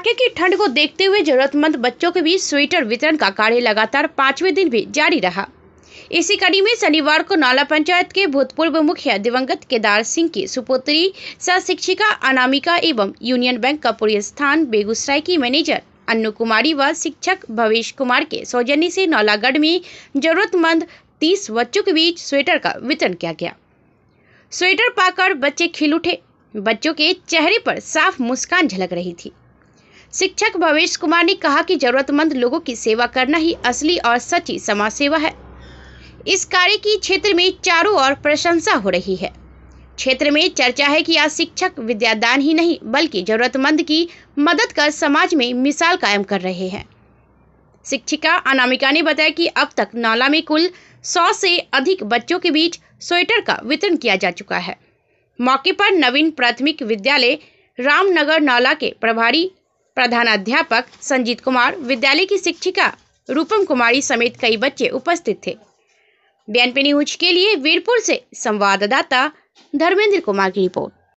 कड़ाके की ठंड को देखते हुए जरूरतमंद बच्चों के बीच स्वेटर वितरण का कार्य लगातार पांचवें दिन भी जारी रहा इसी कड़ी में शनिवार को नाला पंचायत के भूतपूर्व मुखिया दिवंगत केदार सिंह की सुपुत्री सह शिक्षिका अनामिका एवं यूनियन बैंक कपूरी स्थान बेगूसराय की मैनेजर अन्नू कुमारी व शिक्षक भवेश कुमार के सौजन्य से नौलागढ़ में जरूरतमंद तीस बच्चों के बीच स्वेटर का वितरण किया गया स्वेटर पाकर बच्चे खिल उठे बच्चों के चेहरे पर साफ मुस्कान झलक रही थी शिक्षक भवेश कुमार ने कहा कि जरूरतमंद लोगों की सेवा करना ही असली और सच्ची समाज सेवा है इस कार्य की क्षेत्र में चारों ओर प्रशंसा हो रही है क्षेत्र में चर्चा है कि आज शिक्षक विद्यादान ही नहीं बल्कि जरूरतमंद की मदद कर समाज में मिसाल कायम कर रहे हैं शिक्षिका अनामिका ने बताया कि अब तक नाला में कुल सौ से अधिक बच्चों के बीच स्वेटर का वितरण किया जा चुका है मौके पर नवीन प्राथमिक विद्यालय रामनगर नौला के प्रभारी प्रधानाध्यापक संजीत कुमार विद्यालय की शिक्षिका रूपम कुमारी समेत कई बच्चे उपस्थित थे बीएनपी न्यूज के लिए वीरपुर से संवाददाता धर्मेंद्र कुमार की रिपोर्ट